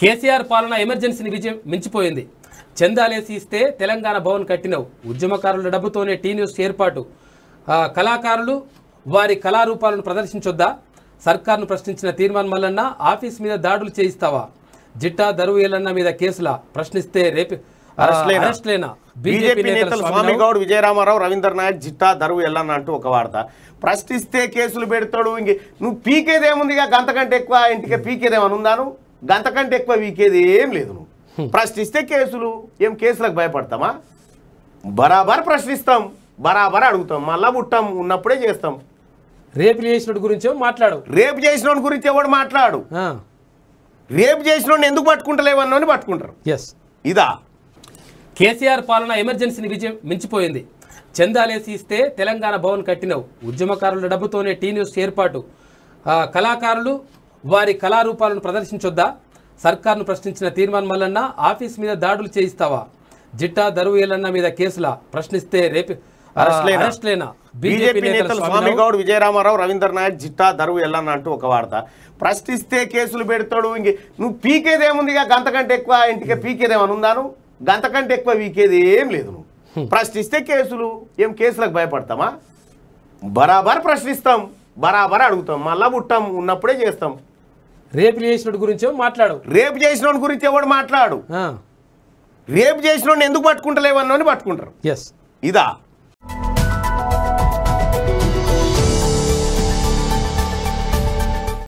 కేసీఆర్ పాలన ఎమర్జెన్సీని విజయం మించిపోయింది చందాలేసి ఇస్తే తెలంగాణ భవన్ కట్టినవు ఉద్యమకారుల డబ్బుతోనే టీ న్యూస్ ఏర్పాటు కళాకారులు వారి కళారూపాలను ప్రదర్శించొద్దా సర్కార్ను ప్రశ్నించిన తీర్మాన్ మల్లన్న ఆఫీస్ మీద దాడులు చేయిస్తావా జిట్టా దరువు ఏలన్న మీద కేసులా ప్రశ్నిస్తే రేపు బీజేపీ నేతలు స్వామిగౌడ్ విజయరామారావు రవీంద్ర నాయక్ జిట్టా దరువు ఎల్లన్న అంటూ ఒక వార్త ప్రశ్నిస్తే కేసులు పెడతాడు ఇంక నువ్వు పీకేదేముంది గంతకంటే ఎక్కువ ఇంటికి పీకేదేమని ఉందా నువ్వు గంతకంటే ఎక్కువ వీకేది ఏం లేదు నువ్వు ప్రశ్నిస్తే కేసులు ఏం కేసులకు భయపడతామా బరాబర్ ప్రశ్నిస్తాం బరాబర్ అడుగుతాం మళ్ళా పుట్టాం ఉన్నప్పుడే చేస్తాం రేపు చేసిన గురించి మాట్లాడు రేపు చేసిన గురించి ఎవడు మాట్లాడు రేపు చేసిన ఎందుకు పట్టుకుంటలేవన్నోని పట్టుకుంటారు ఎస్ ఇదా కేసీఆర్ పాలన ఎమర్జెన్సీని విజయం మించిపోయింది చందాలేసి ఇస్తే తెలంగాణ భవన్ కట్టినవు ఉద్యమకారుల డబ్బుతోనే టీ న్యూస్ ఏర్పాటు కళాకారులు వారి కళారూపాలను ప్రదర్శించొద్దా సర్కార్ను ప్రశ్నించిన తీర్మాన్ మల్లన్న ఆఫీస్ మీద దాడులు చేయిస్తావా జిట్టా దరువు ఎల్లన్న మీద కేసులా ప్రశ్నిస్తే రేపు బీజేపీ నేతలు స్వామిగౌడ్ విజయరామారావు రవీంద్ర నాయక్ జిట్టా దరువు ఎల్లన్న అంటూ ఒక వార్త ప్రశ్నిస్తే కేసులు పెడతాడు ఇంక నువ్వు పీకేదేముంది ఇక గంతకంటే ఎక్కువ ఇంటికి పీకేదేమని ఉందాను గంతకంటే ఎక్కువ వీకేది ఏం లేదు నువ్వు ప్రశ్నిస్తే కేసులు ఏం కేసులకు భయపడతామా బరాబర్ ప్రశ్నిస్తాం బరాబర్ అడుగుతాం మళ్ళా పుట్టాం ఉన్నప్పుడే చేస్తాం రేపు చేసిన గురించి మాట్లాడు రేపు చేసిన గురించి ఎవడు మాట్లాడు రేపు చేసిన ఎందుకు పట్టుకుంటలేవన్నోని పట్టుకుంటారు ఎస్ ఇదా